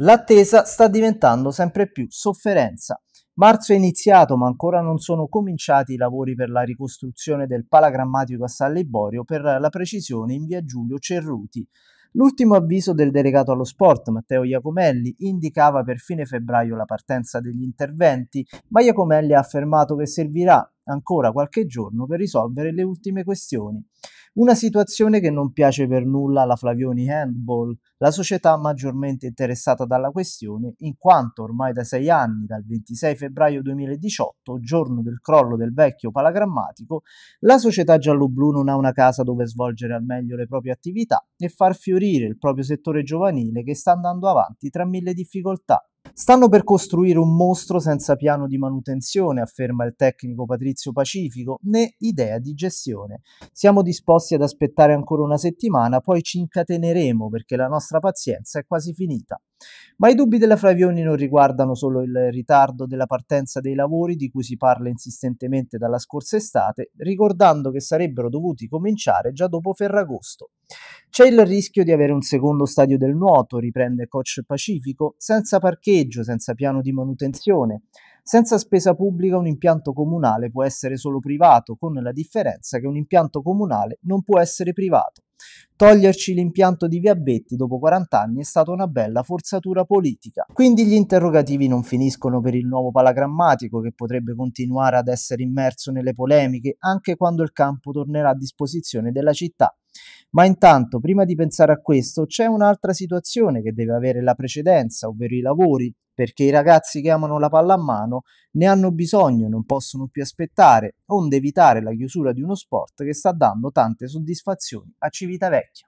L'attesa sta diventando sempre più sofferenza. Marzo è iniziato, ma ancora non sono cominciati i lavori per la ricostruzione del palagrammatico a San Liborio, per la precisione in via Giulio Cerruti. L'ultimo avviso del delegato allo sport, Matteo Iacomelli, indicava per fine febbraio la partenza degli interventi, ma Iacomelli ha affermato che servirà ancora qualche giorno per risolvere le ultime questioni. Una situazione che non piace per nulla alla Flavioni Handball, la società maggiormente interessata dalla questione, in quanto ormai da sei anni, dal 26 febbraio 2018, giorno del crollo del vecchio palagrammatico, la società gialloblu non ha una casa dove svolgere al meglio le proprie attività e far fiorire il proprio settore giovanile che sta andando avanti tra mille difficoltà. Stanno per costruire un mostro senza piano di manutenzione, afferma il tecnico Patrizio Pacifico, né idea di gestione. Siamo disposti ad aspettare ancora una settimana, poi ci incateneremo perché la nostra pazienza è quasi finita. Ma i dubbi della Flavioni non riguardano solo il ritardo della partenza dei lavori di cui si parla insistentemente dalla scorsa estate, ricordando che sarebbero dovuti cominciare già dopo Ferragosto. C'è il rischio di avere un secondo stadio del nuoto, riprende Coach Pacifico, senza parcheggio, senza piano di manutenzione. Senza spesa pubblica un impianto comunale può essere solo privato, con la differenza che un impianto comunale non può essere privato. Toglierci l'impianto di Viabetti dopo 40 anni è stata una bella forzatura politica. Quindi gli interrogativi non finiscono per il nuovo palagrammatico che potrebbe continuare ad essere immerso nelle polemiche anche quando il campo tornerà a disposizione della città. Ma intanto, prima di pensare a questo, c'è un'altra situazione che deve avere la precedenza, ovvero i lavori, perché i ragazzi che amano la pallamano ne hanno bisogno, non possono più aspettare, onde evitare la chiusura di uno sport che sta dando tante soddisfazioni a Civitavecchia.